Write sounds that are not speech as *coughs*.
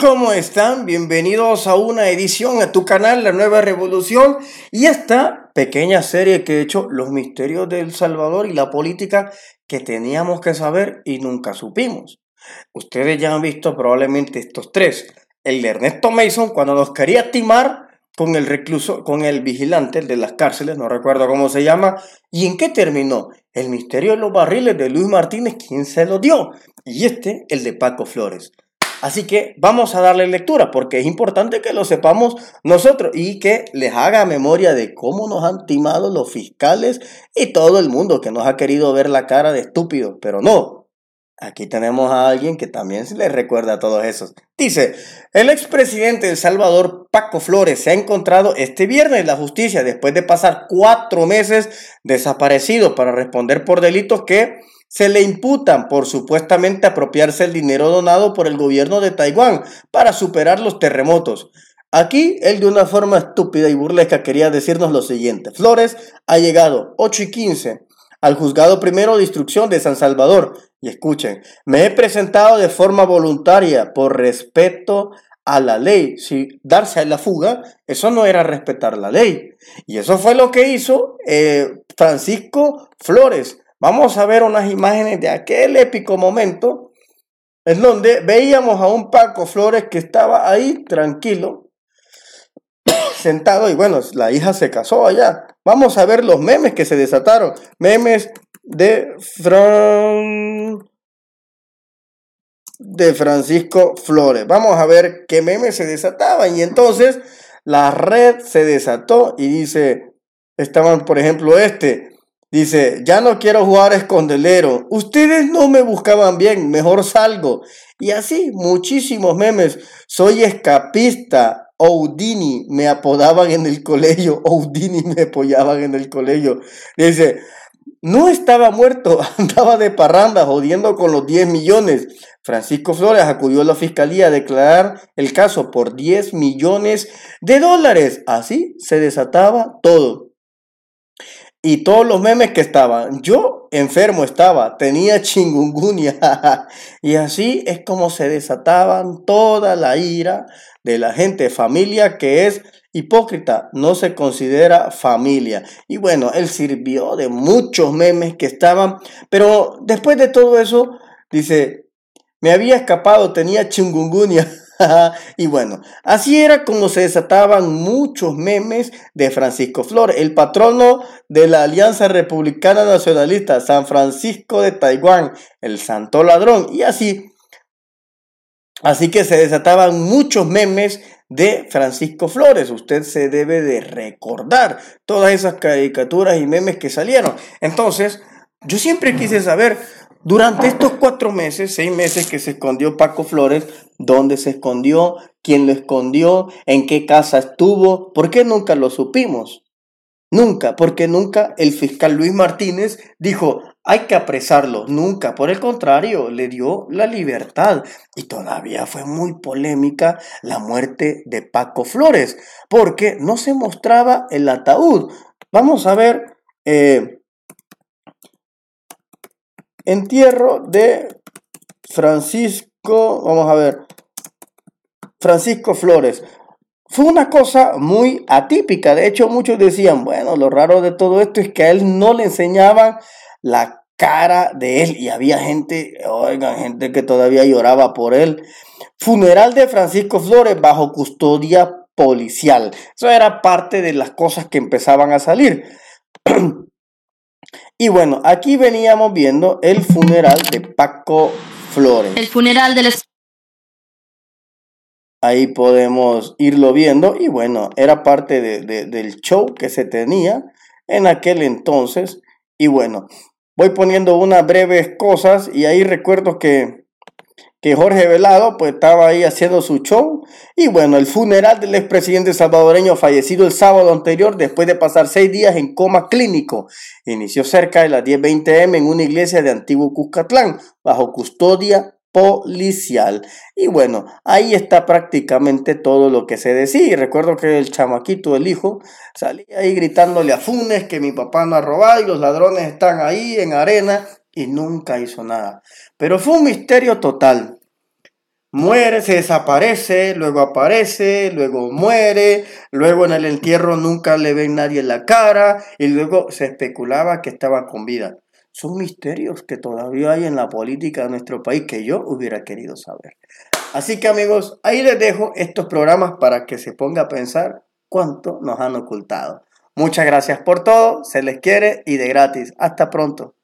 ¿Cómo están? Bienvenidos a una edición a tu canal La Nueva Revolución y esta pequeña serie que he hecho Los Misterios del Salvador y la política que teníamos que saber y nunca supimos. Ustedes ya han visto probablemente estos tres. El de Ernesto Mason cuando nos quería timar con el recluso, con el vigilante el de las cárceles, no recuerdo cómo se llama, y en qué terminó. El misterio de los barriles de Luis Martínez, ¿quién se lo dio? Y este, el de Paco Flores. Así que vamos a darle lectura porque es importante que lo sepamos nosotros y que les haga memoria de cómo nos han timado los fiscales y todo el mundo que nos ha querido ver la cara de estúpido, pero no, Aquí tenemos a alguien que también se les recuerda a todos esos. Dice, el expresidente de El Salvador, Paco Flores, se ha encontrado este viernes en la justicia después de pasar cuatro meses desaparecido para responder por delitos que se le imputan por supuestamente apropiarse el dinero donado por el gobierno de Taiwán para superar los terremotos. Aquí él de una forma estúpida y burlesca quería decirnos lo siguiente. Flores ha llegado 8 y 15 al juzgado primero de instrucción de San Salvador. Y escuchen, me he presentado de forma voluntaria por respeto a la ley. Si darse a la fuga, eso no era respetar la ley. Y eso fue lo que hizo eh, Francisco Flores, Vamos a ver unas imágenes de aquel épico momento en donde veíamos a un Paco Flores que estaba ahí tranquilo, *coughs* sentado y bueno, la hija se casó allá. Vamos a ver los memes que se desataron. Memes de de Francisco Flores. Vamos a ver qué memes se desataban y entonces la red se desató y dice, estaban por ejemplo este, Dice, ya no quiero jugar escondelero. Ustedes no me buscaban bien, mejor salgo. Y así, muchísimos memes. Soy escapista. Houdini me apodaban en el colegio. *laughs* Houdini me apoyaban en el colegio. Dice, no estaba muerto, *laughs* andaba de parranda jodiendo con los 10 millones. Francisco Flores acudió a la fiscalía a declarar el caso por 10 millones de dólares. Así se desataba todo. Y todos los memes que estaban. Yo enfermo estaba, tenía chingungunya. *laughs* y así es como se desataban toda la ira de la gente, familia que es hipócrita, no se considera familia. Y bueno, él sirvió de muchos memes que estaban. Pero después de todo eso, dice, me había escapado, tenía chingungunya. *laughs* *laughs* y bueno, así era como se desataban muchos memes de Francisco Flor, el patrono de la Alianza Republicana Nacionalista, San Francisco de Taiwán, el santo ladrón, y así. Así que se desataban muchos memes de Francisco Flores. Usted se debe de recordar todas esas caricaturas y memes que salieron. Entonces, yo siempre quise saber durante estos cuatro meses, seis meses que se escondió Paco Flores, dónde se escondió, quién lo escondió, en qué casa estuvo, ¿por qué nunca lo supimos? Nunca, porque nunca el fiscal Luis Martínez dijo, hay que apresarlo, nunca, por el contrario, le dio la libertad. Y todavía fue muy polémica la muerte de Paco Flores, porque no se mostraba el ataúd. Vamos a ver eh, Entierro de Francisco, vamos a ver, Francisco Flores. Fue una cosa muy atípica. De hecho, muchos decían, bueno, lo raro de todo esto es que a él no le enseñaban la cara de él. Y había gente, oigan, gente que todavía lloraba por él. Funeral de Francisco Flores bajo custodia policial. Eso era parte de las cosas que empezaban a salir. *clears throat* Y bueno, aquí veníamos viendo el funeral de Paco Flores. El funeral del... Ahí podemos irlo viendo y bueno, era parte de, del show que se tenía en aquel entonces. Y bueno, voy poniendo unas breves cosas y ahí recuerdo que que Jorge Velado pues estaba ahí haciendo su show y bueno, el funeral del expresidente salvadoreño fallecido el sábado anterior después de pasar seis días en coma clínico inició cerca de las 10.20 m en una iglesia de Antiguo Cuscatlán bajo custodia policial. Y bueno, ahí está prácticamente todo lo que se decía. Y recuerdo que el chamaquito, el hijo, salía ahí gritándole a Funes que mi papá no ha robado y los ladrones están ahí en arena y nunca hizo nada. Pero fue un misterio total. Muere, se desaparece, luego aparece, luego muere, luego en el entierro nunca le ven nadie en la cara y luego se especulaba que estaba con vida. Son misterios que todavía hay en la política de nuestro país que yo hubiera querido saber. Así que amigos, ahí les dejo estos programas para que se ponga a pensar cuánto nos han ocultado. Muchas gracias por todo, se les quiere y de gratis. Hasta pronto.